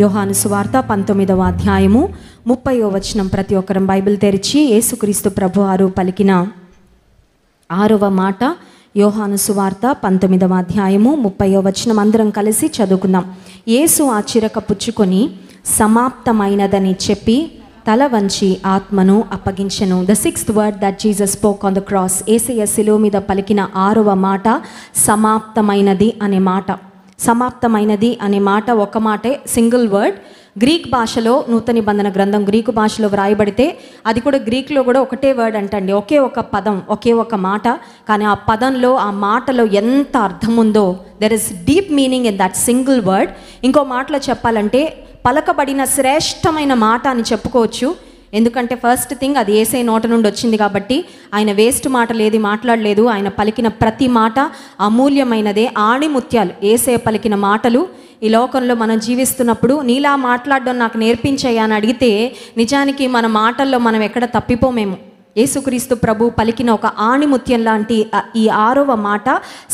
యోహాను సువార్త పంతొమ్మిదవ అధ్యాయము ముప్పయో వచనం ప్రతి ఒక్కరం బైబిల్ తెరిచి యేసుక్రీస్తు ప్రభు వారు పలికిన ఆరవ మాట యోహాను సువార్త పంతొమ్మిదవ అధ్యాయము ముప్పయో వచనం అందరం కలిసి చదువుకుందాం యేసు ఆ చిరక పుచ్చుకొని సమాప్తమైనదని చెప్పి తల వంచి ఆత్మను అప్పగించను the sixth word that Jesus spoke on the cross Yesayya శిలువ మీద పలికిన ఆరవ మాట సమాప్తమైనది అనే మాట సమాప్తమైనది అనే మాట ఒక మాటే సింగిల్ వర్డ్ గ్రీక్ భాషలో నూతన నిబంధన గ్రంథం గ్రీకు భాషలో వ్రాయబడితే అది కూడా గ్రీక్లో కూడా ఒకటే వర్డ్ అంటండి ఒకే ఒక పదం ఒకే ఒక మాట కానీ ఆ పదంలో ఆ మాటలో ఎంత అర్థం ఉందో there is deep meaning in that single word ఇంకో మాటలో చెప్పాలంటే పలకబడిన శ్రేష్టమైన మాట అని చెప్పుకోవచ్చు ఎందుకంటే ఫస్ట్ థింగ్ అది ఏసై నోట నుండి వచ్చింది కాబట్టి ఆయన వేస్ట్ మాటలు ఏది మాట్లాడలేదు ఆయన పలికిన ప్రతి మాట అమూల్యమైనదే ఆణిముత్యాలు ఏసే పలికిన మాటలు ఈ లోకంలో మనం జీవిస్తున్నప్పుడు నీలా మాట్లాడడం నాకు నేర్పించాయా అని అడిగితే నిజానికి మన మాటల్లో మనం ఎక్కడ తప్పిపోమేమో యేసుక్రీస్తు ప్రభు పలికిన ఒక ఆణిముత్యం లాంటి ఈ ఆరవ మాట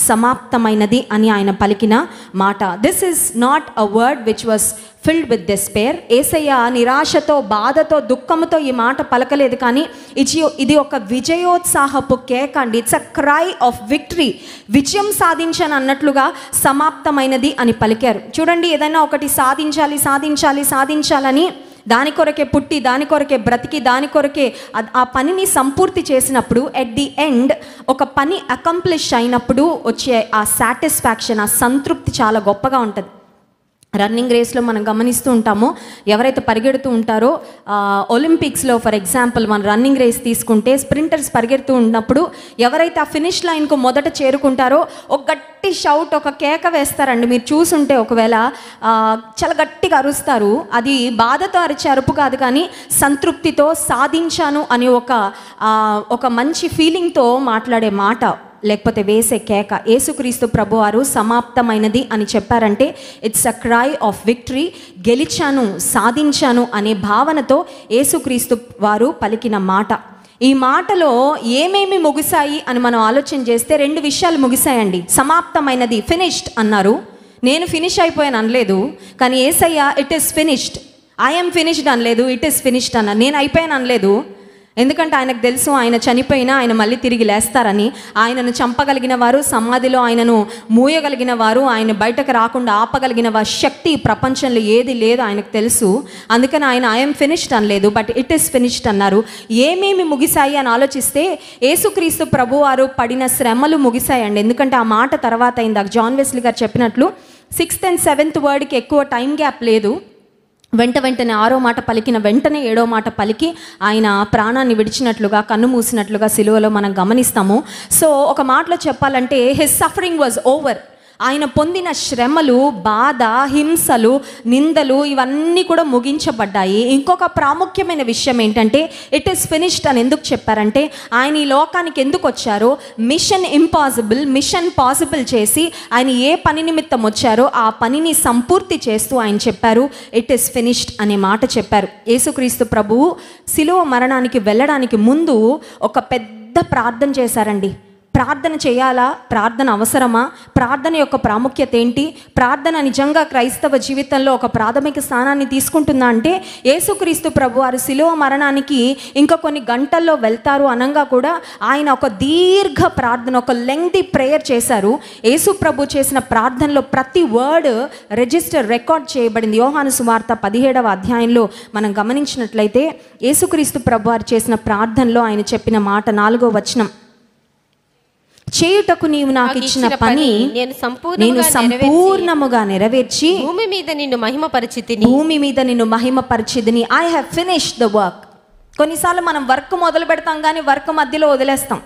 సమాప్తమైనది అని ఆయన పలికిన మాట this is not a word which was filled with despair Yesayya నిరాశతో బాధతో దుఃఖంతో ఈ మాట పలకలేదు కానీ ఇది ఇది ఒక విజయోత్సాహపు కేక్ అండి it's a cry of victory విజయం సాధించాను అన్నట్లుగా సమాప్తమైనది అని పలికారు చూడండి ఏదైనా ఒకటి సాధించాలి సాధించాలి సాధించాలని దాని కొరకే పుట్టి దాని కొరకే బ్రతికి దాని కొరకే ఆ పనిని సంపూర్తి చేసినప్పుడు ఎట్ ది ఎండ్ ఒక పని అకంప్లిష్ అయినప్పుడు వచ్చే ఆ సాటిస్ఫాక్షన్ ఆ సంతృప్తి చాలా గొప్పగా ఉంటుంది రన్నింగ్ రేస్లో మనం గమనిస్తూ ఉంటామో ఎవరైతే పరిగెడుతూ ఉంటారో ఒలింపిక్స్లో ఫర్ ఎగ్జాంపుల్ మనం రన్నింగ్ రేస్ తీసుకుంటే స్ప్రింటర్స్ పరిగెడుతూ ఉన్నప్పుడు ఎవరైతే ఆ ఫినిష్ లైన్కు మొదట చేరుకుంటారో ఒక గట్టి షౌట్ ఒక కేక వేస్తారండి మీరు చూసుంటే ఒకవేళ చాలా గట్టిగా అరుస్తారు అది బాధతో అరిచే అరుపు కాదు కానీ సంతృప్తితో సాధించాను అని ఒక ఒక మంచి ఫీలింగ్తో మాట్లాడే మాట లేకపోతే వేసే కేక యేసుక్రీస్తు ప్రభువారు సమాప్తమైనది అని చెప్పారంటే it's a cry of victory గెలిచాను సాధించాను అనే భావనతో యేసుక్రీస్తు వారు పలికిన మాట ఈ మాటలో ఏమేమి ముగిశాయి అని మనం ఆలోచన చేస్తే రెండు విషయాలు ముగిశాయండి సమాప్తమైనది ఫినిష్డ్ అన్నారు నేను ఫినిష్ అయిపోయాను అనలేదు కానీ Yesayya it is finished I'm finished అనలేదు ఇట్ ఇస్ ఫినిష్డ్ అన్న నేను అయిపోయాను అనలేదు ఎందుకంటే ఆయనకు తెలుసు ఆయన చనిపోయినా ఆయన మళ్ళీ తిరిగి లేస్తారని ఆయనను చంపగలిగిన వారు సమాధిలో ఆయనను మూయగలిగిన వారు ఆయన బయటకు రాకుండా ఆపగలిగిన వారి శక్తి ప్రపంచంలో ఏది లేదు ఆయనకు తెలుసు అందుకని ఆయన ఐఎమ్ ఫినిష్డ్ అనలేదు బట్ ఇట్ ఈస్ ఫినిష్డ్ అన్నారు ఏమేమి ముగిశాయి అని ఆలోచిస్తే ఏసుక్రీస్తు ప్రభువారు పడిన శ్రమలు ముగిశాయండి ఎందుకంటే ఆ మాట తర్వాత అయింది జాన్ వెస్లీ గారు చెప్పినట్లు సిక్స్త్ అండ్ సెవెంత్ వర్డ్కి ఎక్కువ టైం గ్యాప్ లేదు వెంట వెంటనే ఆరో మాట పలికిన వెంటనే ఏడో మాట పలికి ఆయన ప్రాణాన్ని విడిచినట్లుగా కన్ను మూసినట్లుగా సిలువలో మనం గమనిస్తాము సో ఒక మాటలో చెప్పాలంటే హిస్ సఫరింగ్ వాజ్ ఓవర్ ఆయన పొందిన శ్రమలు బాధ హింసలు నిందలు ఇవన్నీ కూడా ముగించబడ్డాయి ఇంకొక ప్రాముఖ్యమైన విషయం ఏంటంటే ఇట్ ఈస్ ఫినిష్డ్ అని ఎందుకు చెప్పారంటే ఆయన ఈ లోకానికి ఎందుకు వచ్చారో మిషన్ ఇంపాసిబుల్ మిషన్ పాసిబుల్ చేసి ఆయన ఏ పని నిమిత్తం వచ్చారో ఆ పనిని సంపూర్తి చేస్తూ ఆయన చెప్పారు ఇట్ ఈస్ ఫినిష్డ్ అనే మాట చెప్పారు యేసుక్రీస్తు ప్రభువు శిలువ మరణానికి వెళ్ళడానికి ముందు ఒక పెద్ద ప్రార్థన చేశారండి ప్రార్థన చేయాలా ప్రార్థన అవసరమా ప్రార్థన యొక్క ప్రాముఖ్యత ఏంటి ప్రార్థన నిజంగా క్రైస్తవ జీవితంలో ఒక ప్రాథమిక స్థానాన్ని తీసుకుంటుందా అంటే యేసుక్రీస్తు ప్రభు వారు శిలువ మరణానికి ఇంకా కొన్ని గంటల్లో వెళ్తారు అనంగా కూడా ఆయన ఒక దీర్ఘ ప్రార్థన ఒక లెంగ్తి ప్రేయర్ చేశారు యేసు ప్రభు చేసిన ప్రార్థనలో ప్రతి వర్డ్ రిజిస్టర్ రికార్డ్ చేయబడింది యోహాను సువార్త పదిహేడవ అధ్యాయంలో మనం గమనించినట్లయితే యేసుక్రీస్తు ప్రభు వారు చేసిన ప్రార్థనలో ఆయన చెప్పిన మాట నాలుగో వచనం చేయుటకు నీవు నాకు ఇచ్చిన పని నేను సంపూర్ణముగా నెరవేర్చి భూమి మీద నిన్ను మహిమపరిచితిని భూమి మీద నిన్ను మహిమ పరిచిదిని I have finish the work కొన్నిసార్లు మనం వర్క్ మొదలు పెడతాం కానీ వర్క్ మధ్యలో వదిలేస్తాం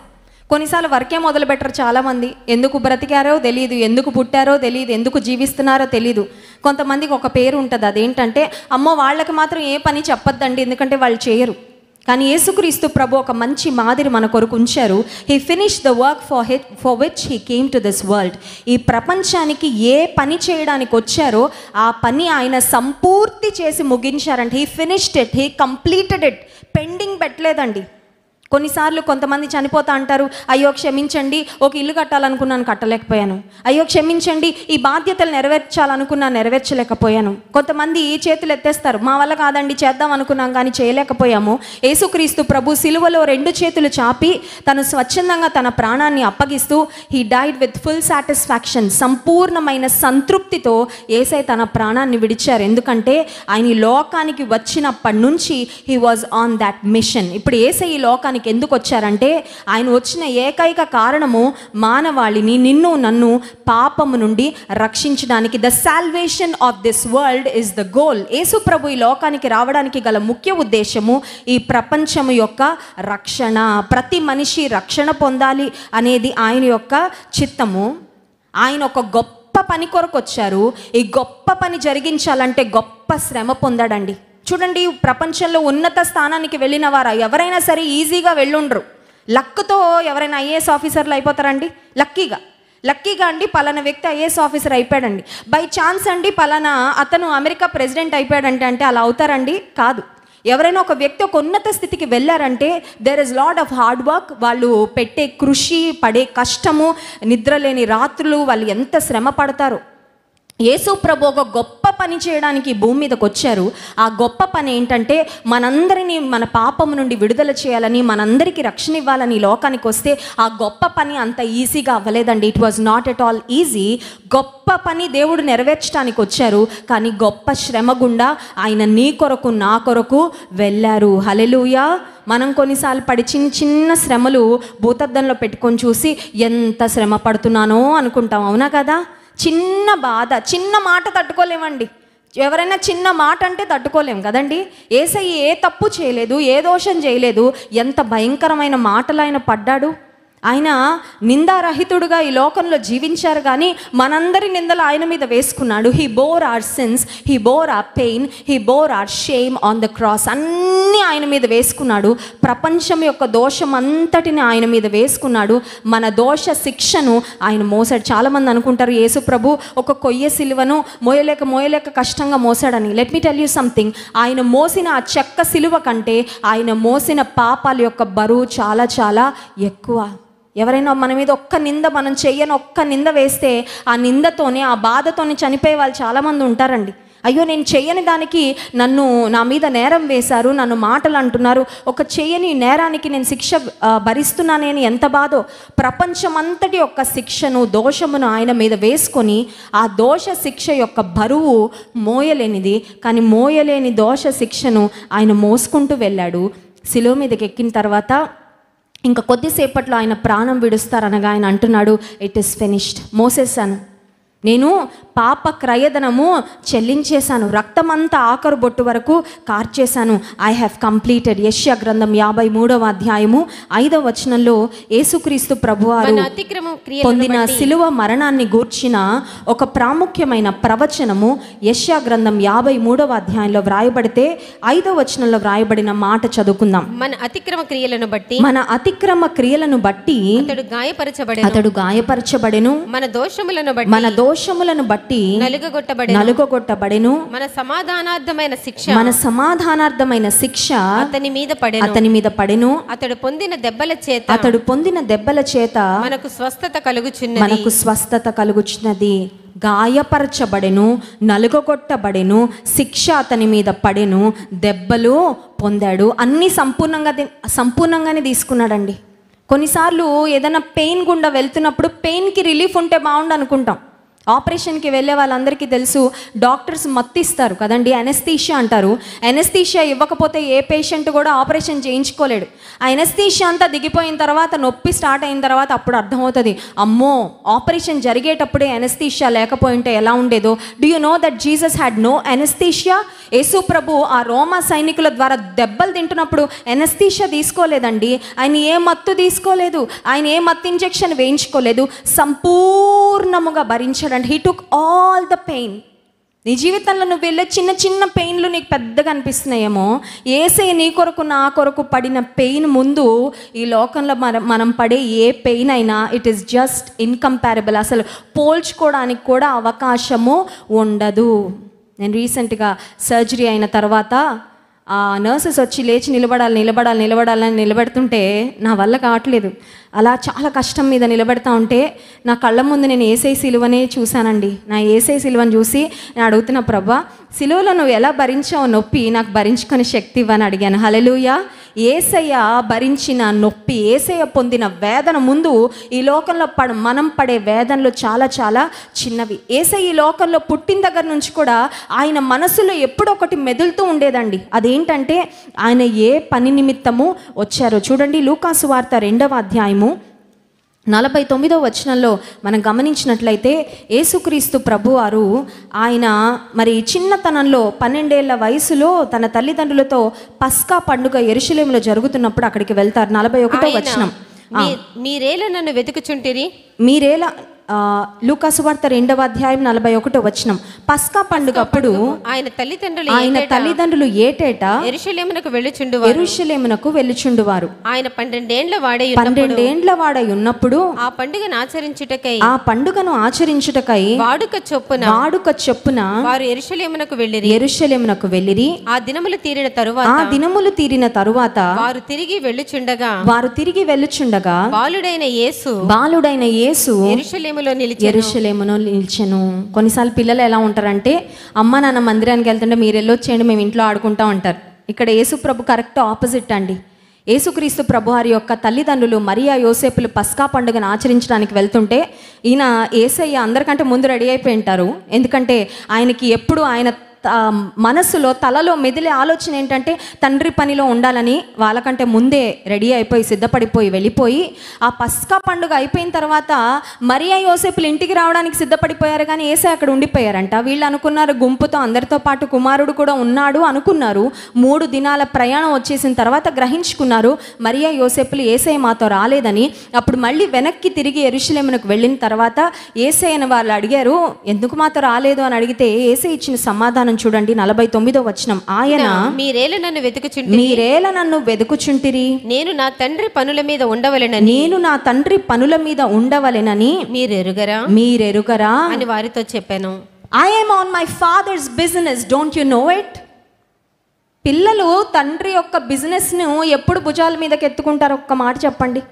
కొన్నిసార్లు వర్కే మొదలు పెట్టరు చాలామంది ఎందుకు బ్రతికారో తెలియదు ఎందుకు పుట్టారో తెలియదు ఎందుకు జీవిస్తున్నారో తెలియదు కొంతమందికి ఒక పేరు ఉంటుంది అదేంటంటే అమ్మ వాళ్ళకి మాత్రం ఏ పని చెప్పొద్దండి ఎందుకంటే వాళ్ళు చేయరు కానీ యేసుక్రీస్తు ప్రభు ఒక మంచి మాదిరి మన కొరకు ఉంచారు he finish the work for it for which he came to this world ఈ ప్రపంచానికి ఏ పని చేయడానికి వచ్చారో ఆ పని ఆయన సంపూర్తి చేసి ముగించారంటే he finished it he completed it pending పెట్టలేదండి కొన్నిసార్లు కొంతమంది చనిపోతా అంటారు అయ్యో క్షమించండి ఒక ఇల్లు కట్టాలనుకున్నాను కట్టలేకపోయాను అయ్యో క్షమించండి ఈ బాధ్యతలు నెరవేర్చాలనుకున్నా నెరవేర్చలేకపోయాను కొంతమంది ఈ చేతులు ఎత్తేస్తారు మా వల్ల కాదండి చేద్దాం అనుకున్నాం కానీ చేయలేకపోయాము యేసుక్రీస్తు ప్రభు సిలువలో రెండు చేతులు చాపి తను స్వచ్ఛందంగా తన ప్రాణాన్ని అప్పగిస్తూ he died with full satisfaction సంపూర్ణమైన సంతృప్తితో ఏసై తన ప్రాణాన్ని విడిచారు ఎందుకంటే ఆయన ఈ లోకానికి వచ్చినప్పటి నుంచి he was on that mission ఇప్పుడు ఏసై ఈ లోకానికి లోకానికి ఎందుకు వచ్చారంటే ఆయన వచ్చిన ఏకైక కారణము మానవాళిని నిన్ను నన్ను పాపము నుండి రక్షించడానికి the salvation of this world is the goal Yesu ప్రభు ఈ లోకానికి రావడానికి గల ముఖ్య ఉద్దేశము ఈ ప్రపంచము యొక్క రక్షణ ప్రతి మనిషి రక్షణ పొందాలి అనేది ఆయన యొక్క చిత్తము ఆయన ఒక గొప్ప పని కొరకు వచ్చారు ఈ గొప్ప పని జరిగించాలంటే గొప్ప శ్రమ పొందాడండి చూడండి ప్రపంచంలో ఉన్నత స్థానానికి వెళ్ళిన వారు ఎవరైనా సరే ఈజీగా వెళ్ళుండ్రు లక్తో ఎవరైనా ఐఏఎస్ ఆఫీసర్లు అయిపోతారండి లక్కీగా లక్కీగా అండి పలానా వ్యక్తి ఐఏఎస్ ఆఫీసర్ అయిపోయాడండి బై ఛాన్స్ అండి పలానా అతను అమెరికా ప్రెసిడెంట్ అయిపోయాడంటే అంటే అలా అవుతారండి కాదు ఎవరైనా ఒక వ్యక్తి ఒక ఉన్నత స్థితికి వెళ్ళారంటే there is lot of hard work వాళ్ళు పెట్టే కృషి పడే కష్టము నిద్రలేని రాత్రులు వాళ్ళు ఎంత శ్రమ పడతారు యేసు ప్రభు ఒక గొప్ప పని చేయడానికి భూమి మీదకి వచ్చారు ఆ గొప్ప పని ఏంటంటే మనందరినీ మన పాపం నుండి విడుదల చేయాలని మనందరికీ రక్షణ ఇవ్వాలని లోకానికి వస్తే ఆ గొప్ప పని అంత ఈజీగా అవ్వలేదండి it was not at all easy గొప్ప పని దేవుడు నెరవేర్చడానికి వచ్చారు కానీ గొప్ప శ్రమ గుండా ఆయన నీ కొరకు నా కొరకు వెళ్ళారు హలెలుయా మనం కొన్నిసార్లు పడి చిన్న చిన్న శ్రమలు భూతద్దంలో పెట్టుకొని చూసి ఎంత శ్రమ పడుతున్నానో అనుకుంటాం అవునా కదా చిన్న బాధ చిన్న మాట తట్టుకోలేమండి ఎవరైనా చిన్న మాట అంటే తట్టుకోలేము కదండి ఏసై ఏ తప్పు చేయలేదు ఏ దోషం చేయలేదు ఎంత భయంకరమైన మాటలు ఆయన పడ్డాడు ఆయన నిందారహితుడుగా ఈ లోకంలో జీవించారు కానీ మనందరి నిందలు ఆయన మీద వేసుకున్నాడు he bore our sins he bore our pain he bore our shame on the cross అన్నీ ఆయన మీద వేసుకున్నాడు ప్రపంచం యొక్క దోషం అంతటిని ఆయన మీద వేసుకున్నాడు మన దోష శిక్షను ఆయన మోసాడు చాలామంది అనుకుంటారు యేసు ప్రభు ఒక కొయ్య సిలువను మోయలేక మోయలేక కష్టంగా మోసాడని let me tell you something ఆయన మోసిన ఆ చెక్క సిలువ కంటే ఆయన మోసిన పాపాల యొక్క బరువు చాలా చాలా ఎక్కువ ఎవరైనా మన మీద ఒక్క నింద మనం చెయ్యని ఒక్క నింద వేస్తే ఆ నిందతోనే ఆ బాధతోనే చనిపోయే వాళ్ళు చాలామంది ఉంటారండి అయ్యో నేను చెయ్యని దానికి నన్ను నా మీద నేరం వేశారు నన్ను మాటలు అంటున్నారు ఒక చెయ్యని నేరానికి నేను శిక్ష భరిస్తున్నానని ఎంత బాధో ప్రపంచమంతటి యొక్క శిక్షను దోషమును ఆయన మీద వేసుకొని ఆ దోష శిక్ష యొక్క బరువు మోయలేనిది కానీ మోయలేని దోష శిక్షను ఆయన మోసుకుంటూ వెళ్ళాడు శిలో మీదకి ఎక్కిన తర్వాత ఇంకా కొద్దిసేపట్లో ఆయన ప్రాణం విడుస్తారనగా ఆయన అంటున్నాడు ఇట్ ఇస్ ఫినిష్డ్ మోసేసాను నేను పాప క్రయధనము చెల్లించేశాను రక్తమంతా ఆఖరు బొట్టు వరకు కార్చేశాను ఐ హ్యావ్ కంప్లీటెడ్ యశ్య గ్రంథం యాభై మూడవ అధ్యాయము ఐదవ వచనంలో యేసుక్రీస్తు ప్రభు పొందిన శిలువ మరణాన్ని గూర్చిన ఒక ప్రాముఖ్యమైన ప్రవచనము యశ్యా గ్రంథం యాభై మూడవ అధ్యాయంలో వ్రాయబడితే ఐదవ వచనంలో వ్రాయబడిన మాట చదువుకుందాం మన అతిక్రమ క్రియలను బట్టి మన అతిక్రమ క్రియలను బట్టి అతడు గాయపరచబడి అతడు గాయపరచబడెను మన దోషములను బట్టి మన దోషములను బట్టి బట్టి నలుగగొట్టబడి నలుగొట్టబడెను మన సమాధానార్థమైన శిక్ష మన సమాధానార్థమైన శిక్ష అతని మీద పడే అతని మీద పడెను అతడు పొందిన దెబ్బల చేత అతడు పొందిన దెబ్బల చేత మనకు స్వస్థత కలుగుచున్న మనకు స్వస్థత కలుగుచున్నది గాయపరచబడెను నలుగొట్టబడెను శిక్ష అతని మీద పడెను దెబ్బలు పొందాడు అన్ని సంపూర్ణంగా సంపూర్ణంగానే తీసుకున్నాడండి కొన్నిసార్లు ఏదైనా పెయిన్ గుండా వెళ్తున్నప్పుడు పెయిన్కి రిలీఫ్ ఉంటే బాగుండు అనుకుంటాం ఆపరేషన్కి వెళ్ళే వాళ్ళందరికీ తెలుసు డాక్టర్స్ మత్తిస్తారు కదండి ఎనెస్థీషియా అంటారు ఎనెస్థీషియా ఇవ్వకపోతే ఏ పేషెంట్ కూడా ఆపరేషన్ చేయించుకోలేడు ఆ ఎనెస్థీషియా అంతా దిగిపోయిన తర్వాత నొప్పి స్టార్ట్ అయిన తర్వాత అప్పుడు అర్థమవుతుంది అమ్మో ఆపరేషన్ జరిగేటప్పుడే ఎనెస్థీషియా లేకపోయింటే ఎలా ఉండేదో do you know that Jesus had no anesthesia Yesu ప్రభు ఆ రోమా సైనికుల ద్వారా దెబ్బలు తింటున్నప్పుడు ఎనస్తీష తీసుకోలేదండి ఆయన ఏ మత్తు తీసుకోలేదు ఆయన ఏ మత్తు ఇంజెక్షన్ వేయించుకోలేదు సంపూర్ణముగా భరించాడండి he took all the pain నీ జీవితంలో నువ్వు వెళ్ళే చిన్న చిన్న పెయిన్లు నీకు పెద్దగా అనిపిస్తున్నాయేమో ఏసే నీ కొరకు నా కొరకు పడిన పెయిన్ ముందు ఈ లోకంలో మన మనం పడే ఏ పెయిన్ అయినా ఇట్ ఈస్ జస్ట్ ఇన్కంపారబుల్ అసలు పోల్చుకోవడానికి కూడా అవకాశము ఉండదు నేను రీసెంట్గా సర్జరీ అయిన తర్వాత ఆ నర్సెస్ వచ్చి లేచి నిలబడాలి నిలబడాలి నిలబడాలని నిలబెడుతుంటే నా వల్ల కావట్లేదు అలా చాలా కష్టం మీద నిలబెడతా ఉంటే నా కళ్ళ ముందు నేను ఏసై సిలువనే చూశానండి నా ఏసై సిలువని చూసి నేను అడుగుతున్న ప్రభా సిలువలో నువ్వు ఎలా భరించావు నొప్పి నాకు భరించుకునే శక్తి ఇవ్వని అడిగాను హలలుయా ఏసయ్య భరించిన నొప్పి ఏసయ్య పొందిన వేదన ముందు ఈ లోకంలో పడ మనం పడే వేదనలు చాలా చాలా చిన్నవి ఏసయ్య ఈ లోకంలో పుట్టిన దగ్గర నుంచి కూడా ఆయన మనసులో ఎప్పుడొకటి మెదులుతూ ఉండేదండి అదేంటంటే ఆయన ఏ పని నిమిత్తము వచ్చారో చూడండి లూకాసు వార్త రెండవ అధ్యాయము నలభై తొమ్మిదో వచనంలో మనం గమనించినట్లయితే యేసుక్రీస్తు ప్రభువారు ఆయన మరి చిన్నతనంలో పన్నెండేళ్ల వయసులో తన తల్లిదండ్రులతో పస్కా పండుగ ఎరుశలేములో జరుగుతున్నప్పుడు అక్కడికి వెళ్తారు నలభై ఒకటో వచనం మీరేలా నన్ను వెతుకుచుంటిరి మీరేలా లూకాసువార్త రెండవ అధ్యాయం నలభై ఒకటో వచ్చినం పస్కా పండుగ అప్పుడు ఆయన తల్లిదండ్రులు ఆయన తల్లిదండ్రులు ఏటేటా ఎరుషలేమునకు వెళ్ళుచుండు ఎరుషలేమునకు వారు ఆయన పన్నెండేండ్ల వాడై పన్నెండేండ్ల వాడై ఉన్నప్పుడు ఆ పండుగను ఆచరించుటకై ఆ పండుగను ఆచరించుటకై వాడుక చొప్పున వాడుక చొప్పున వారు ఎరుషలేమునకు వెళ్ళిరి ఎరుషలేమునకు వెళ్ళిరి ఆ దినములు తీరిన తరువాత ఆ దినములు తీరిన తరువాత వారు తిరిగి వెళ్ళుచుండగా వారు తిరిగి వెళ్ళుచుండగా బాలుడైన యేసు బాలుడైన యేసు ఎరుషలేము ఎరుషలేములో నిలిచి కొన్నిసార్లు పిల్లలు ఎలా ఉంటారంటే అమ్మ నాన్న మందిరానికి వెళ్తుంటే మీరు వెళ్ళొచ్చేయండి మేము ఇంట్లో ఆడుకుంటా ఉంటారు ఇక్కడ యేసు ప్రభు కరెక్ట్ ఆపోజిట్ అండి యేసుక్రీస్తు ప్రభువారి యొక్క తల్లిదండ్రులు మరియా యోసేపులు పస్కా పండుగను ఆచరించడానికి వెళ్తుంటే ఈయన ఏసయ్య అందరికంటే ముందు రెడీ అయిపోయి ఉంటారు ఎందుకంటే ఆయనకి ఎప్పుడు ఆయన మనసులో తలలో మెదిలే ఆలోచన ఏంటంటే తండ్రి పనిలో ఉండాలని వాళ్ళకంటే ముందే రెడీ అయిపోయి సిద్ధపడిపోయి వెళ్ళిపోయి ఆ పస్కా పండుగ అయిపోయిన తర్వాత మరియా యోసేపులు ఇంటికి రావడానికి సిద్ధపడిపోయారు కానీ ఏసే అక్కడ ఉండిపోయారంట వీళ్ళు అనుకున్నారు గుంపుతో అందరితో పాటు కుమారుడు కూడా ఉన్నాడు అనుకున్నారు మూడు దినాల ప్రయాణం వచ్చేసిన తర్వాత గ్రహించుకున్నారు మరియా యోసేపులు ఏసై మాతో రాలేదని అప్పుడు మళ్ళీ వెనక్కి తిరిగి ఎరుశలేమునకు వెళ్ళిన తర్వాత ఏసై అని వాళ్ళు అడిగారు ఎందుకు మాతో రాలేదు అని అడిగితే ఏసై ఇచ్చిన సమాధానం మనం చూడండి నలభై తొమ్మిదో వచనం ఆయన మీరేల నన్ను వెతుకుచుంటి మీరేల నన్ను వెతుకుచుంటిరి నేను నా తండ్రి పనుల మీద ఉండవలెనని నేను నా తండ్రి పనుల మీద ఉండవలెనని మీరెరుగరా మీరెరుగరా అని వారితో చెప్పాను I'm on my father's business don't you know it పిల్లలు తండ్రి యొక్క బిజినెస్ను ఎప్పుడు భుజాల మీదకి ఎత్తుకుంటారు ఒక్క మాట చెప్పండి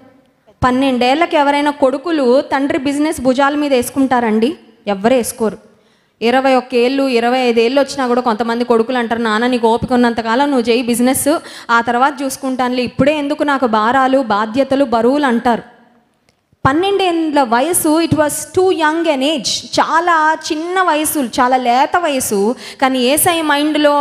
పన్నెండేళ్లకు ఎవరైనా కొడుకులు తండ్రి బిజినెస్ భుజాల మీద వేసుకుంటారండి ఎవరు వేసుకోరు ఇరవై ఒక్క ఏళ్ళు ఇరవై ఐదు ఏళ్ళు వచ్చినా కూడా కొంతమంది కొడుకులు అంటారు నాన్న నీకు ఓపిక ఉన్నంతకాలం నువ్వు చేయి బిజినెస్ ఆ తర్వాత చూసుకుంటానులే ఇప్పుడే ఎందుకు నాకు భారాలు బాధ్యతలు బరువులు అంటారు పన్నెండేండ్ల వయసు it was too young an age చాలా చిన్న వయసు చాలా లేత వయసు కానీ ఏసఐ మైండ్లో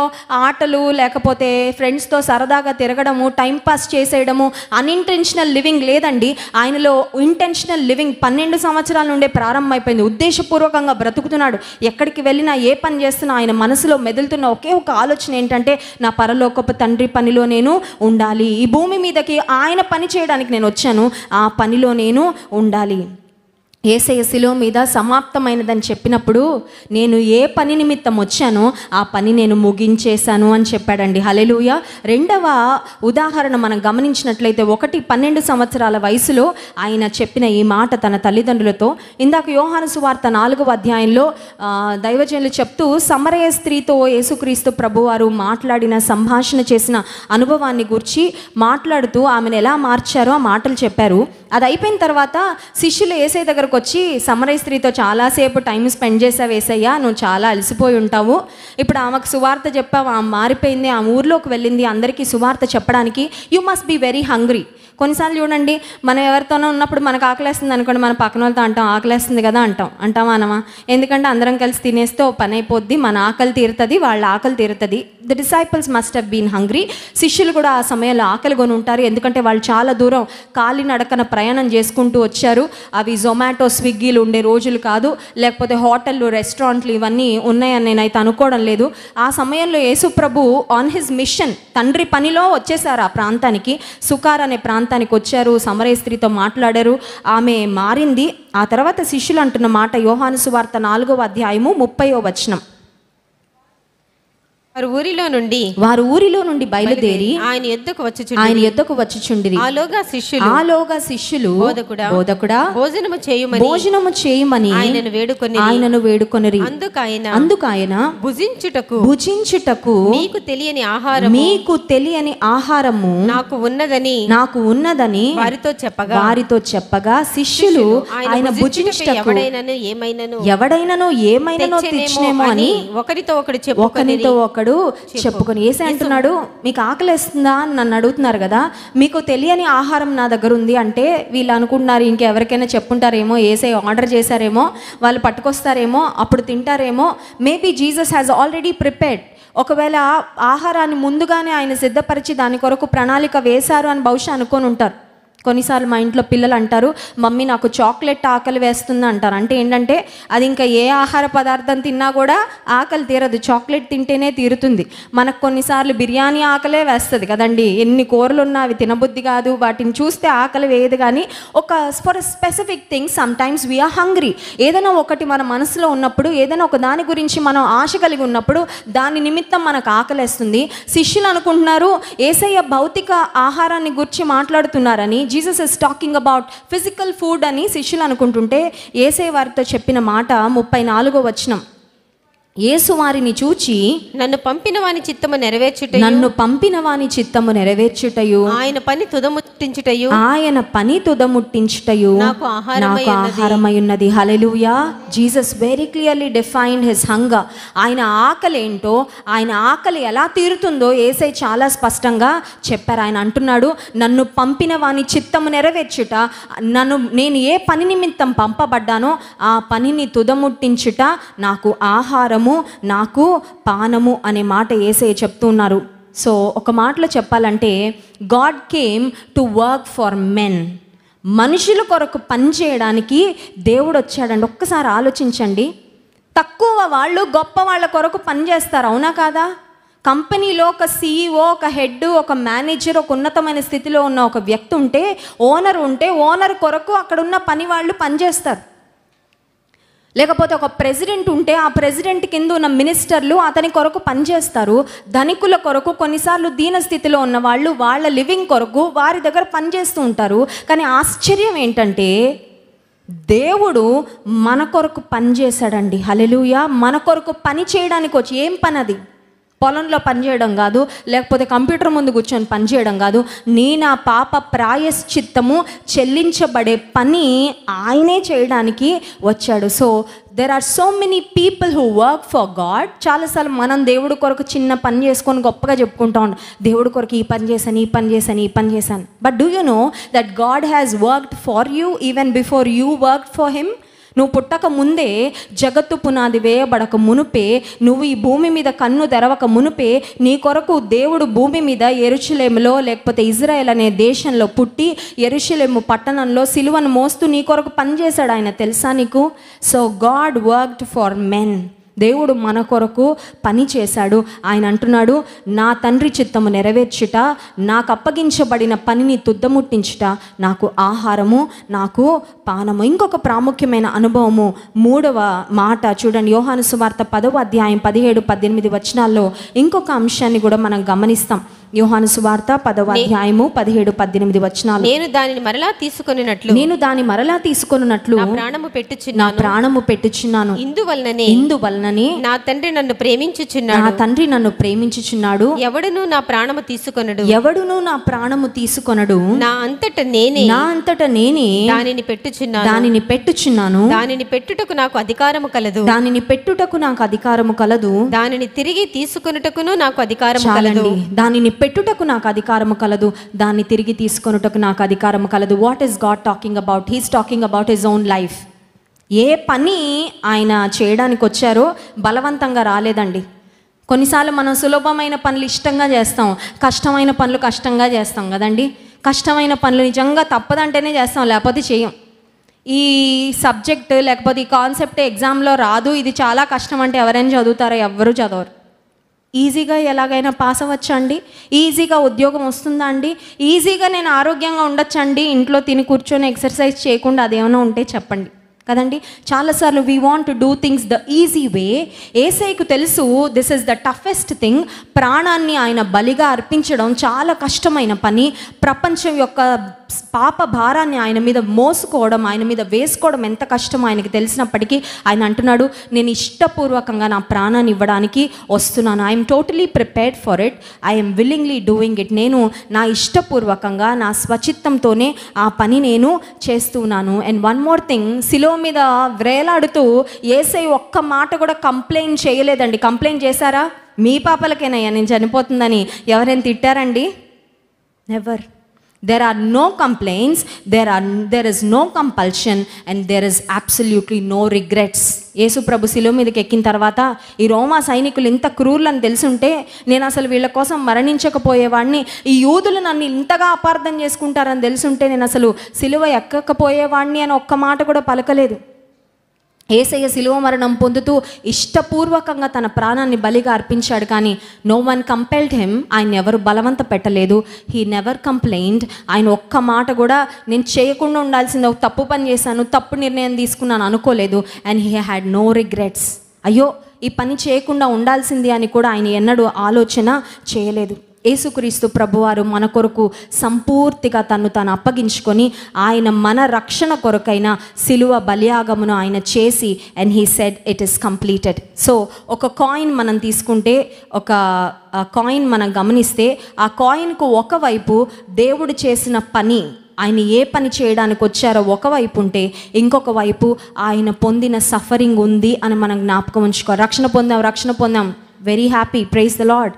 ఆటలు లేకపోతే ఫ్రెండ్స్తో సరదాగా తిరగడము టైంపాస్ చేసేయడము అన్ఇంటెన్షనల్ లివింగ్ లేదండి ఆయనలో ఇంటెన్షనల్ లివింగ్ పన్నెండు సంవత్సరాల నుండే ప్రారంభమైపోయింది ఉద్దేశపూర్వకంగా బ్రతుకుతున్నాడు ఎక్కడికి వెళ్ళినా ఏ పని చేస్తున్నా ఆయన మనసులో మెదులుతున్న ఒకే ఒక ఆలోచన ఏంటంటే నా పరలోకపు తండ్రి పనిలో నేను ఉండాలి ఈ భూమి మీదకి ఆయన పని చేయడానికి నేను వచ్చాను ఆ పనిలో నేను उड़ी ఏసయ శిలో మీద సమాప్తమైనదని చెప్పినప్పుడు నేను ఏ పని నిమిత్తం వచ్చానో ఆ పని నేను ముగించేశాను అని చెప్పాడండి హలెలుయ రెండవ ఉదాహరణ మనం గమనించినట్లయితే ఒకటి పన్నెండు సంవత్సరాల వయసులో ఆయన చెప్పిన ఈ మాట తన తల్లిదండ్రులతో ఇందాక యోహానసు సువార్త నాలుగవ అధ్యాయంలో దైవజనులు చెప్తూ సమరయ స్త్రీతో యేసుక్రీస్తు ప్రభువారు మాట్లాడిన సంభాషణ చేసిన అనుభవాన్ని గురించి మాట్లాడుతూ ఆమెను ఎలా మార్చారో ఆ మాటలు చెప్పారు అది అయిపోయిన తర్వాత శిష్యులు ఏసై దగ్గర దగ్గరకు వచ్చి సమరయ స్త్రీతో చాలాసేపు టైం స్పెండ్ చేసావు వేసయ్యా నువ్వు చాలా అలసిపోయి ఉంటావు ఇప్పుడు ఆమెకు సువార్త చెప్పావు ఆమె మారిపోయింది ఆ ఊర్లోకి వెళ్ళింది అందరికీ సువార్త చెప్పడానికి you must be very hungry కొన్నిసార్లు చూడండి మనం ఎవరితోనో ఉన్నప్పుడు మనకు ఆకలేస్తుంది అనుకోండి మన పక్కన వాళ్ళతో అంటాం ఆకలేస్తుంది కదా అంటాం అంటామా అనమా ఎందుకంటే అందరం కలిసి తినేస్తే ఓ పని అయిపోద్ది మన ఆకలి తీరుతుంది వాళ్ళ ఆకలి తీరుతుంది the disciples must have been hungry శిష్యులు కూడా ఆ సమయంలో ఆకలి కొని ఉంటారు ఎందుకంటే వాళ్ళు చాలా దూరం కాలి నడకన ప్రయాణం చేసుకుంటూ వచ్చారు అవి జొమాటో స్విగ్గీలు ఉండే రోజులు కాదు లేకపోతే హోటళ్ళు రెస్టారెంట్లు ఇవన్నీ ఉన్నాయని నేనైతే అనుకోవడం లేదు ఆ సమయంలో యేసుప్రభు ఆన్ హిజ్ మిషన్ తండ్రి పనిలో వచ్చేసారు ఆ ప్రాంతానికి సుకార్ అనే ప్రాంతం ప్రాంతానికి వచ్చారు సమరయ స్త్రీతో మాట్లాడారు ఆమె మారింది ఆ తర్వాత శిష్యులు అంటున్న మాట యోహాను సువార్త నాలుగవ అధ్యాయము ముప్పయో వచనం వారు ఊరిలో నుండి వారు ఊరిలో నుండి బయలుదేరి ఆయన ఎద్దకు వచ్చి ఆయన ఎద్దకు వచ్చుచుండిరి ఆలోగా శిష్యులు ఆలోగా శిష్యులు బోధకుడా బోధకుడా భోజనము చేయమని భోజనము చేయుమని ఆయనను వేడుకొని ఆయనను వేడుకొనిరి అందుకైన అందుకైన భుజించుటకు భుజించుటకు మీకు తెలియని ఆహారం మీకు తెలియని ఆహారము నాకు ఉన్నదని నాకు ఉన్నదని వారితో చెప్పగా వారితో చెప్పగా శిష్యులు ఆయన భుజించుటకు ఎవడైనను ఏమైనను ఎవడైనను ఏమైనను తెచ్చినేమో అని ఒకరితో ఒకడు చెప్పు ఒకరితో ఒకడు అంటున్నాడు చెప్పుకొని ఏసే అంటున్నాడు మీకు ఆకలిస్తుందా అని నన్ను అడుగుతున్నారు కదా మీకు తెలియని ఆహారం నా దగ్గర ఉంది అంటే వీళ్ళు అనుకుంటున్నారు ఇంకెవరికైనా చెప్పుంటారేమో ఏసే ఆర్డర్ చేశారేమో వాళ్ళు పట్టుకొస్తారేమో అప్పుడు తింటారేమో maybe Jesus has already prepared ఒకవేళ ఆహారాన్ని ముందుగానే ఆయన సిద్ధపరిచి దాని కొరకు ప్రణాళిక వేశారు అని బహుశా అనుకొని ఉంటారు కొన్నిసార్లు మా ఇంట్లో పిల్లలు అంటారు మమ్మీ నాకు చాక్లెట్ ఆకలి వేస్తుంది అంటారు అంటే ఏంటంటే అది ఇంకా ఏ ఆహార పదార్థం తిన్నా కూడా ఆకలి తీరదు చాక్లెట్ తింటేనే తీరుతుంది మనకు కొన్నిసార్లు బిర్యానీ ఆకలే వేస్తుంది కదండి ఎన్ని కూరలు ఉన్నా అవి తినబుద్ధి కాదు వాటిని చూస్తే ఆకలి వేయదు కానీ ఒక for specific thing sometimes we are hungry ఏదైనా ఒకటి మన మనసులో ఉన్నప్పుడు ఏదైనా ఒక దాని గురించి మనం ఆశ కలిగి ఉన్నప్పుడు దాని నిమిత్తం మనకు ఆకలి శిష్యులు అనుకుంటున్నారు ఏసయ్య భౌతిక ఆహారాన్ని గురించి మాట్లాడుతున్నారని Jesus is talking about physical food అని శిష్యులు అనుకుంటుంటే ఏసే వారితో చెప్పిన మాట ముప్పై నాలుగో వచనం యేసు వారిని చూచి నన్ను పంపిన వాని చిత్తము నెరవేర్చుట నన్ను పంపిన వాని చిత్తము నెరవేర్చుటయు ఆయన పని తుదముట్టించుటయు ఆయన పని తుదముట్టించుటయు నాకు ఆహారమై ఉన్నది hallelujah Jesus very clearly defined his హంగ ఆయన ఆకలి ఏంటో ఆయన ఆకలి ఎలా తీరుతుందో ఏసై చాలా స్పష్టంగా చెప్పారు ఆయన అంటున్నాడు నన్ను పంపిన వాని చిత్తము నెరవేర్చుట నన్ను నేను ఏ పని నిమిత్తం పంపబడ్డానో ఆ పనిని తుదముట్టించుట నాకు ఆహారము మనము నాకు పానము అనే మాట వేసే చెప్తున్నారు సో ఒక మాటలో చెప్పాలంటే God came to work for men మనుషుల కొరకు పని చేయడానికి దేవుడు వచ్చాడండి ఒక్కసారి ఆలోచించండి తక్కువ వాళ్ళు గొప్ప వాళ్ళ కొరకు పనిచేస్తారు అవునా కాదా కంపెనీలో ఒక సీఈఓ e ఒక హెడ్ ఒక మేనేజర్ ఒక ఉన్నతమైన స్థితిలో ఉన్న ఒక వ్యక్తి ఉంటే ఓనర్ ఉంటే ఓనర్ కొరకు అక్కడున్న పని వాళ్ళు పనిచేస్తారు లేకపోతే ఒక ప్రెసిడెంట్ ఉంటే ఆ ప్రెసిడెంట్ కింద ఉన్న మినిస్టర్లు అతని కొరకు పనిచేస్తారు ధనికుల కొరకు కొన్నిసార్లు దీనస్థితిలో ఉన్న వాళ్ళు వాళ్ళ లివింగ్ కొరకు వారి దగ్గర పనిచేస్తూ ఉంటారు కానీ ఆశ్చర్యం ఏంటంటే దేవుడు మన కొరకు పనిచేశాడండి హలెలుయా మన కొరకు పని చేయడానికి వచ్చి ఏం పని అది పొలంలో పనిచేయడం కాదు లేకపోతే కంప్యూటర్ ముందు కూర్చొని పనిచేయడం కాదు నీ నా పాప ప్రాయశ్చిత్తము చెల్లించబడే పని ఆయనే చేయడానికి వచ్చాడు so there are so many people who work for God చాలాసార్లు మనం దేవుడి కొరకు చిన్న పని చేసుకొని గొప్పగా చెప్పుకుంటా ఉంటాం దేవుడి కొరకు ఈ పని చేశాను ఈ పని చేశాను ఈ పని చేశాను but do you know that God has worked for you even before you work for him నువ్వు పుట్టక ముందే జగత్తు పునాది వేయబడక మునుపే నువ్వు ఈ భూమి మీద కన్ను తెరవక మునుపే నీ కొరకు దేవుడు భూమి మీద ఎరుచులేములో లేకపోతే ఇజ్రాయెల్ అనే దేశంలో పుట్టి ఎరుచులేము పట్టణంలో సిలువను మోస్తూ నీ కొరకు పనిచేశాడు ఆయన తెలుసా నీకు so God worked for men దేవుడు మన కొరకు పని చేశాడు ఆయన అంటున్నాడు నా తండ్రి చిత్తము నెరవేర్చుట నాకు అప్పగించబడిన పనిని తుద్దముట్టించుట నాకు ఆహారము నాకు పానము ఇంకొక ప్రాముఖ్యమైన అనుభవము మూడవ మాట చూడండి యోహాను సువార్త పదవ అధ్యాయం పదిహేడు పద్దెనిమిది వచనాల్లో ఇంకొక అంశాన్ని కూడా మనం గమనిస్తాం యోహాను సువార్త పదవ అధ్యాయము పదిహేడు పద్దెనిమిది వచనాలు నేను దానిని మరలా తీసుకొనినట్లు నేను దాని మరలా తీసుకొనినట్లు ప్రాణము పెట్టుచున్నా ప్రాణము పెట్టుచున్నాను ఇందువల్లనే ఇందువలననే నా తండ్రి నన్ను ప్రేమించుచున్నాడు నా తండ్రి నన్ను ప్రేమించుచున్నాడు ఎవడును నా ప్రాణము తీసుకొనడు ఎవడును నా ప్రాణము తీసుకొనడు నా అంతట నేనే నా అంతట నేనే దానిని పెట్టుచున్నాను దానిని పెట్టుచున్నాను దానిని పెట్టుటకు నాకు అధికారము కలదు దానిని పెట్టుటకు నాకు అధికారము కలదు దానిని తిరిగి తీసుకొనుటకును నాకు అధికారం కలదు దానిని పెట్టుటకు నాకు అధికారము కలదు దాన్ని తిరిగి తీసుకొనుటకు నాకు అధికారం కలదు what is God talking about he's talking about his own life ఏ పని ఆయన చేయడానికి వచ్చారో బలవంతంగా రాలేదండి కొన్నిసార్లు మనం సులభమైన పనులు ఇష్టంగా చేస్తాం కష్టమైన పనులు కష్టంగా చేస్తాం కదండి కష్టమైన పనులు నిజంగా తప్పదంటేనే చేస్తాం లేకపోతే చేయం ఈ సబ్జెక్ట్ లేకపోతే ఈ కాన్సెప్ట్ ఎగ్జామ్లో రాదు ఇది చాలా కష్టం అంటే ఎవరైనా చదువుతారో ఎవరు చదవరు ఈజీగా ఎలాగైనా పాస్ అవ్వచ్చండి ఈజీగా ఉద్యోగం వస్తుందా అండి ఈజీగా నేను ఆరోగ్యంగా ఉండొచ్చండి ఇంట్లో తిని కూర్చొని ఎక్సర్సైజ్ చేయకుండా అదేమైనా ఉంటే చెప్పండి కదండి చాలాసార్లు we want do things the easy way ఏసైకు తెలుసు this is the toughest thing ప్రాణాన్ని ఆయన బలిగా అర్పించడం చాలా కష్టమైన పని ప్రపంచం యొక్క పాప భారాన్ని ఆయన మీద మోసుకోవడం ఆయన మీద వేసుకోవడం ఎంత కష్టమో ఆయనకి తెలిసినప్పటికీ ఆయన అంటున్నాడు నేను ఇష్టపూర్వకంగా నా ప్రాణాన్ని ఇవ్వడానికి వస్తున్నాను I'm totally prepared for it I'm willingly doing it నేను నా ఇష్టపూర్వకంగా నా స్వచిత్తంతోనే ఆ పని నేను చేస్తున్నాను అండ్ వన్ మోర్ థింగ్ సిలో మీద వ్రేలాడుతూ ఏసై ఒక్క మాట కూడా కంప్లైంట్ చేయలేదండి కంప్లైంట్ చేశారా మీ పాపలకేనయ్యా నేను చనిపోతుందని ఎవరైనా తిట్టారండి never there are no complaints there are there is no compulsion and there is absolutely no regrets Yesu ప్రభు శిలో మీదకి ఎక్కిన తర్వాత ఈ రోమా సైనికులు ఇంత క్రూర్లని తెలుసుంటే నేను అసలు వీళ్ళ కోసం మరణించకపోయేవాడిని ఈ యూదులు నన్ను ఇంతగా అపార్థం చేసుకుంటారని తెలుసుంటే నేను అసలు శిలువ ఎక్కకపోయేవాడిని అని ఒక్క మాట కూడా పలకలేదు ఏసయ్య శిలువ మరణం పొందుతూ ఇష్టపూర్వకంగా తన ప్రాణాన్ని బలిగా అర్పించాడు కానీ నో వన్ కంపెల్డ్ హిమ్ ఆయన ఎవరు బలవంత పెట్టలేదు హీ నెవర్ కంప్లైంట్ ఆయన ఒక్క మాట కూడా నేను చేయకుండా ఉండాల్సింది ఒక తప్పు పని చేశాను తప్పు నిర్ణయం తీసుకున్నాను అనుకోలేదు and he had no regrets అయ్యో ఈ పని చేయకుండా ఉండాల్సింది అని కూడా ఆయన ఎన్నడూ ఆలోచన చేయలేదు యేసుక్రీస్తు ప్రభువారు మన కొరకు సంపూర్తిగా తను తాను అప్పగించుకొని ఆయన మన రక్షణ కొరకైన సిలువ బలియాగమును ఆయన చేసి and he said it is completed so ఒక కాయిన్ మనం తీసుకుంటే ఒక కాయిన్ మనం గమనిస్తే ఆ కాయిన్కు ఒకవైపు దేవుడు చేసిన పని ఆయన ఏ పని చేయడానికి వచ్చారో ఒకవైపు ఉంటే ఇంకొక వైపు ఆయన పొందిన సఫరింగ్ ఉంది అని మనం జ్ఞాపకం ఉంచుకో రక్షణ పొందాం రక్షణ పొందాం very happy praise the Lord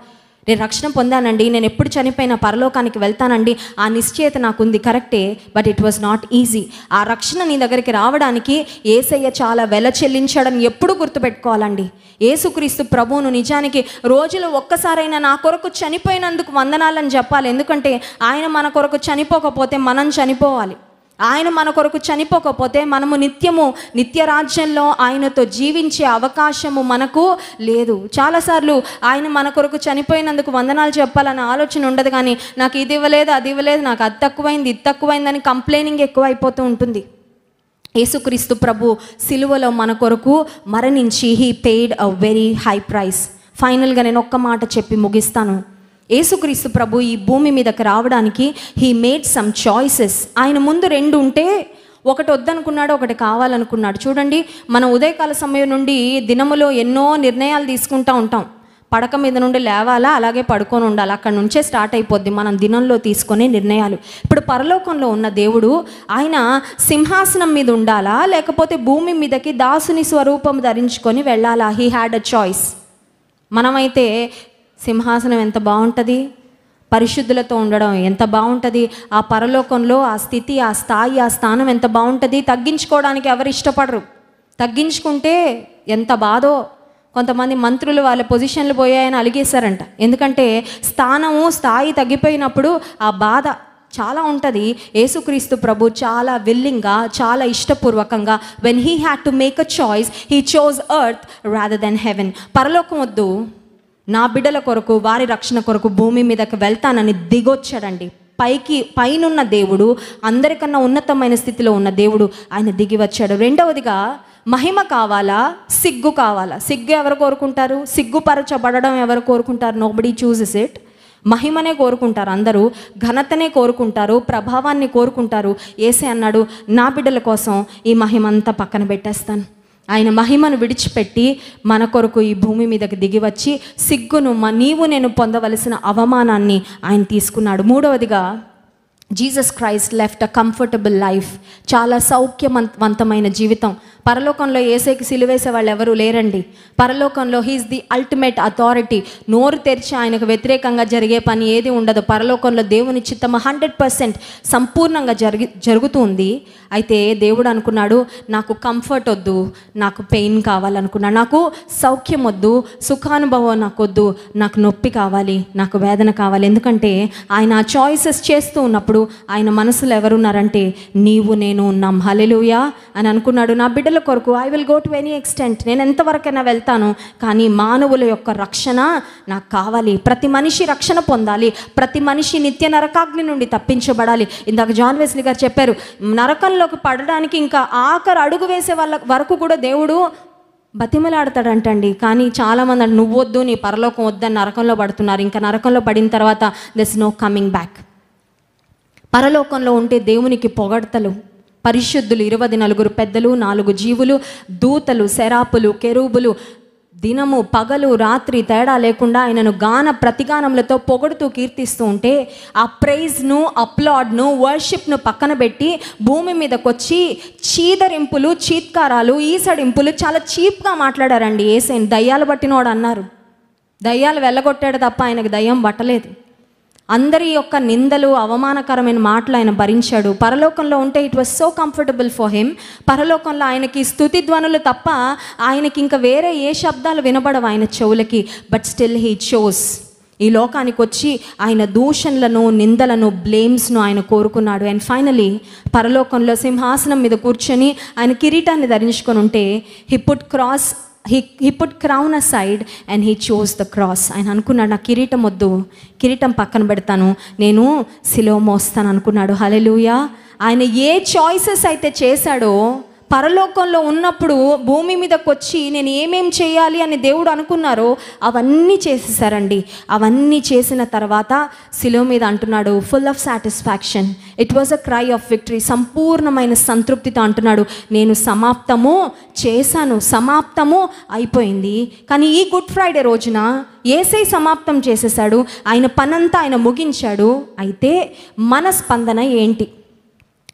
నేను రక్షణ పొందానండి నేను ఎప్పుడు చనిపోయినా పరలోకానికి వెళ్తానండి ఆ నిశ్చయత ఉంది కరెక్టే but it was not easy ఆ రక్షణ నీ దగ్గరికి రావడానికి ఏసయ్య చాలా వెల చెల్లించడం ఎప్పుడు గుర్తుపెట్టుకోవాలండి ఏసుక్రీస్తు ప్రభువును నిజానికి రోజులో ఒక్కసారైనా నా కొరకు చనిపోయినందుకు వందనాలని చెప్పాలి ఎందుకంటే ఆయన మన కొరకు చనిపోకపోతే మనం చనిపోవాలి ఆయన మన కొరకు చనిపోకపోతే మనము నిత్యము నిత్య రాజ్యంలో ఆయనతో జీవించే అవకాశము మనకు లేదు చాలాసార్లు ఆయన మన కొరకు చనిపోయినందుకు వందనాలు చెప్పాలన్న ఆలోచన ఉండదు కానీ నాకు ఇది ఇవ్వలేదు అది ఇవ్వలేదు నాకు అది తక్కువైంది ఇది తక్కువైందని కంప్లైనింగ్ ఎక్కువ అయిపోతూ ఉంటుంది యేసుక్రీస్తు ప్రభు సిలువలో మన కొరకు మరణించి he paid a very high price ఫైనల్గా నేను ఒక్క మాట చెప్పి ముగిస్తాను యేసుక్రీస్తు ప్రభు ఈ భూమి మీదకి రావడానికి హీ మేడ్ సమ్ చాయిసెస్ ఆయన ముందు రెండు ఉంటే ఒకటి వద్దనుకున్నాడు ఒకటి కావాలనుకున్నాడు చూడండి మనం ఉదయకాల సమయం నుండి దినములో ఎన్నో నిర్ణయాలు తీసుకుంటూ ఉంటాం పడక మీద నుండి లేవాలా అలాగే పడుకొని ఉండాలి అక్కడ నుంచే స్టార్ట్ అయిపోద్ది మనం దినంలో తీసుకునే నిర్ణయాలు ఇప్పుడు పరలోకంలో ఉన్న దేవుడు ఆయన సింహాసనం మీద ఉండాలా లేకపోతే భూమి మీదకి దాసుని స్వరూపం ధరించుకొని వెళ్ళాలా హీ హ్యాడ్ అ చాయిస్ మనమైతే సింహాసనం ఎంత బాగుంటుంది పరిశుద్ధులతో ఉండడం ఎంత బాగుంటుంది ఆ పరలోకంలో ఆ స్థితి ఆ స్థాయి ఆ స్థానం ఎంత బాగుంటుంది తగ్గించుకోవడానికి ఎవరు ఇష్టపడరు తగ్గించుకుంటే ఎంత బాధో కొంతమంది మంత్రులు వాళ్ళ పొజిషన్లు పోయాయని అలిగేశారంట ఎందుకంటే స్థానము స్థాయి తగ్గిపోయినప్పుడు ఆ బాధ చాలా ఉంటుంది యేసుక్రీస్తు ప్రభు చాలా విల్లింగ్గా చాలా ఇష్టపూర్వకంగా when he had to make a choice he chose earth rather than heaven పరలోకం వద్దు నా బిడ్డల కొరకు వారి రక్షణ కొరకు భూమి మీదకి వెళ్తానని దిగొచ్చాడండి పైకి పైనున్న దేవుడు అందరికన్నా ఉన్నతమైన స్థితిలో ఉన్న దేవుడు ఆయన దిగి వచ్చాడు రెండవదిగా మహిమ కావాలా సిగ్గు కావాలా సిగ్గు ఎవరు కోరుకుంటారు సిగ్గుపరచబడడం ఎవరు కోరుకుంటారు నోబడి చూసెస్ ఇట్ మహిమనే కోరుకుంటారు అందరూ ఘనతనే కోరుకుంటారు ప్రభావాన్ని కోరుకుంటారు ఏసే అన్నాడు నా బిడ్డల కోసం ఈ మహిమంతా పక్కన పెట్టేస్తాను ఆయన మహిమను విడిచిపెట్టి మన కొరకు ఈ భూమి మీదకి దిగి వచ్చి సిగ్గును మ నీవు నేను పొందవలసిన అవమానాన్ని ఆయన తీసుకున్నాడు మూడవదిగా Jesus Christ left a comfortable life చాలా సౌఖ్యవంతమైన జీవితం పరలోకంలో ఏసైకి సిలివేసే వాళ్ళు ఎవరు లేరండి పరలోకంలో హీఈస్ ది అల్టిమేట్ అథారిటీ నోరు తెరిచి ఆయనకు వ్యతిరేకంగా జరిగే పని ఏది ఉండదు పరలోకంలో దేవుని చిత్తం హండ్రెడ్ పర్సెంట్ సంపూర్ణంగా జరిగి జరుగుతుంది అయితే దేవుడు అనుకున్నాడు నాకు కంఫర్ట్ వద్దు నాకు పెయిన్ కావాలనుకున్నాడు నాకు సౌఖ్యం వద్దు సుఖానుభవం నాకు వద్దు నాకు నొప్పి కావాలి నాకు వేదన కావాలి ఎందుకంటే ఆయన ఆ చాయిసెస్ చేస్తూ ఉన్నప్పుడు ఆయన మనసులో ఎవరున్నారంటే నీవు నేను ఉన్నాం హలెలుయా అని అనుకున్నాడు నా బిడ్డ బిడ్డల కొరకు I will go to any extent నేను ఎంతవరకైనా వెళ్తాను కానీ మానవుల యొక్క రక్షణ నాకు కావాలి ప్రతి మనిషి రక్షణ పొందాలి ప్రతి మనిషి నిత్య నరకాగ్ని నుండి తప్పించబడాలి ఇందాక జాన్ వెస్లీ గారు చెప్పారు నరకంలోకి పడడానికి ఇంకా ఆఖరు అడుగు వేసే వాళ్ళ వరకు కూడా దేవుడు బతిమలాడతాడంటండి కానీ చాలామంది అంటే నువ్వొద్దు నీ పరలోకం వద్దని నరకంలో పడుతున్నారు ఇంకా నరకంలో పడిన తర్వాత దెస్ నో కమింగ్ బ్యాక్ పరలోకంలో ఉంటే దేవునికి పొగడతలు పరిశుద్ధులు ఇరవై నలుగురు పెద్దలు నాలుగు జీవులు దూతలు శరాపులు కెరూబులు దినము పగలు రాత్రి తేడా లేకుండా ఆయనను గాన ప్రతిగానములతో పొగడుతూ కీర్తిస్తూ ఉంటే ఆ ప్రైజ్ను అప్లాడ్ను వర్షిప్ను పక్కన పెట్టి భూమి మీదకొచ్చి చీదరింపులు చీత్కారాలు ఈసడింపులు చాలా చీప్గా మాట్లాడారండి ఏసైన్ దయ్యాలు పట్టినోడు అన్నారు దయ్యాలు వెళ్ళగొట్టాడు తప్ప ఆయనకు దయ్యం పట్టలేదు అందరి యొక్క నిందలు అవమానకరమైన మాటలు ఆయన భరించాడు పరలోకంలో ఉంటే it was so comfortable for him పరలోకంలో ఆయనకి స్థుతి ధ్వనులు తప్ప ఆయనకి ఇంకా వేరే ఏ శబ్దాలు వినబడవు ఆయన చెవులకి బట్ స్టిల్ హీ చోస్ ఈ లోకానికి వచ్చి ఆయన దూషణలను నిందలను బ్లేమ్స్ను ఆయన కోరుకున్నాడు అండ్ ఫైనలీ పరలోకంలో సింహాసనం మీద కూర్చొని ఆయన కిరీటాన్ని ధరించుకొని ఉంటే put cross he he put crown aside and he chose the cross ఆయన అనుకున్నాడు నా కిరీటం వద్దు కిరీటం పక్కన పెడతాను నేను సిలో మోస్తాను అనుకున్నాడు హలే ఆయన ఏ చాయిసెస్ అయితే చేశాడో పరలోకంలో ఉన్నప్పుడు భూమి మీదకి వచ్చి నేను ఏమేం చేయాలి అని దేవుడు అనుకున్నారో అవన్నీ చేసేసారండి అవన్నీ చేసిన తర్వాత శిలో మీద అంటున్నాడు full of satisfaction it was a cry of victory సంపూర్ణమైన సంతృప్తితో అంటున్నాడు నేను సమాప్తము చేశాను సమాప్తము అయిపోయింది కానీ ఈ గుడ్ ఫ్రైడే రోజున ఏసై సమాప్తం చేసేసాడు ఆయన పనంతా ఆయన ముగించాడు అయితే మన స్పందన ఏంటి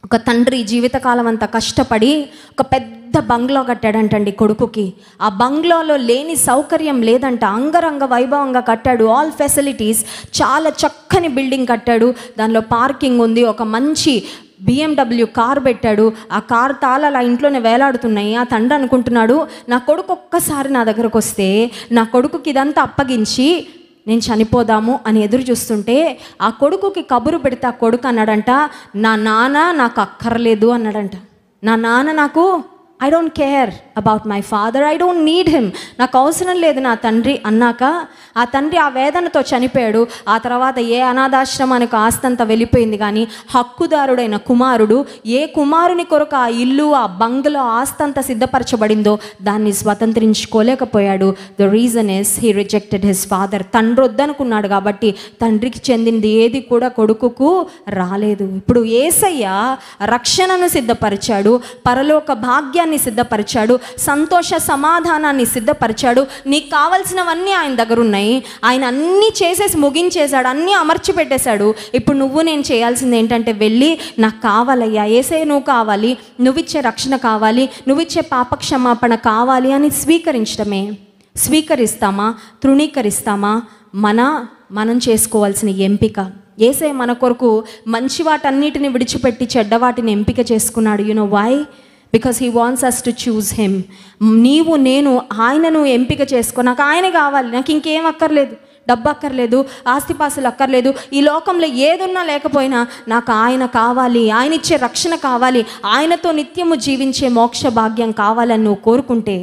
ఒక తండ్రి జీవితకాలం అంతా కష్టపడి ఒక పెద్ద బంగ్లా కట్టాడంటండి కొడుకుకి ఆ బంగ్లాలో లేని సౌకర్యం లేదంట అంగరంగ వైభవంగా కట్టాడు ఆల్ ఫెసిలిటీస్ చాలా చక్కని బిల్డింగ్ కట్టాడు దానిలో పార్కింగ్ ఉంది ఒక మంచి బిఎండబ్ల్యూ కార్ పెట్టాడు ఆ కార్ తాళాలు ఆ ఇంట్లోనే వేలాడుతున్నాయి ఆ తండ్రి అనుకుంటున్నాడు నా కొడుకు ఒక్కసారి నా దగ్గరకు వస్తే నా కొడుకుకి ఇదంతా అప్పగించి నేను చనిపోదాము అని ఎదురు చూస్తుంటే ఆ కొడుకుకి కబురు పెడితే ఆ కొడుకు అన్నాడంట నా నాన్న నాకు అక్కర్లేదు అన్నాడంట నా నాన్న నాకు I don't care about my father I don't need him నాకు అవసరం లేదు నా తండ్రి అన్నాక ఆ తండ్రి ఆ వేదనతో చనిపోయాడు ఆ తర్వాత ఏ అనాథాశ్రమానికి ఆస్తంత వెళ్ళిపోయింది కానీ హక్కుదారుడైన కుమారుడు ఏ కుమారుని కొరకు ఆ ఇల్లు ఆ బంగ్లో ఆస్తంత సిద్ధపరచబడిందో దాన్ని స్వతంత్రించుకోలేకపోయాడు the reason is he rejected his father తండ్రి వద్దనుకున్నాడు కాబట్టి తండ్రికి చెందింది ఏది కూడా కొడుకుకు రాలేదు ఇప్పుడు ఏసయ్య రక్షణను సిద్ధపరిచాడు పరలోక భాగ్యాన్ని సిద్ధపరిచాడు సంతోష సమాధానాన్ని సిద్ధపరిచాడు నీకు కావలసినవన్నీ ఆయన దగ్గర ఉన్నాయి ఆయన అన్నీ చేసేసి ముగించేశాడు అన్నీ అమర్చి పెట్టేశాడు ఇప్పుడు నువ్వు నేను చేయాల్సింది ఏంటంటే వెళ్ళి నాకు కావాలయ్యా ఏసే నువ్వు కావాలి నువ్విచ్చే రక్షణ కావాలి నువ్విచ్చే పాపక్షమాపణ కావాలి అని స్వీకరించడమే స్వీకరిస్తామా తృణీకరిస్తామా మన మనం చేసుకోవాల్సిన ఎంపిక ఏసే మన కొరకు మంచి వాటన్నిటిని విడిచిపెట్టి చెడ్డవాటిని ఎంపిక చేసుకున్నాడు you know why because he wants us to choose him నీవు నేను ఆయనను ఎంపిక చేసుకో నాకు ఆయన కావాలి నాకు ఇంకేం అక్కర్లేదు డబ్బు అక్కర్లేదు ఆస్తిపాసులు అక్కర్లేదు ఈ లోకంలో ఏదున్నా లేకపోయినా నాకు ఆయన కావాలి ఆయన ఇచ్చే రక్షణ కావాలి ఆయనతో నిత్యము జీవించే మోక్ష భాగ్యం కావాలని నువ్వు కోరుకుంటే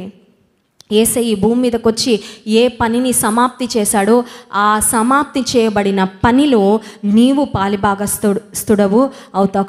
ఏసై ఈ భూమి మీదకి వచ్చి ఏ పనిని సమాప్తి చేశాడో ఆ సమాప్తి చేయబడిన పనిలో నీవు పాలిభాగస్తుడు స్థుడవు అవుతావు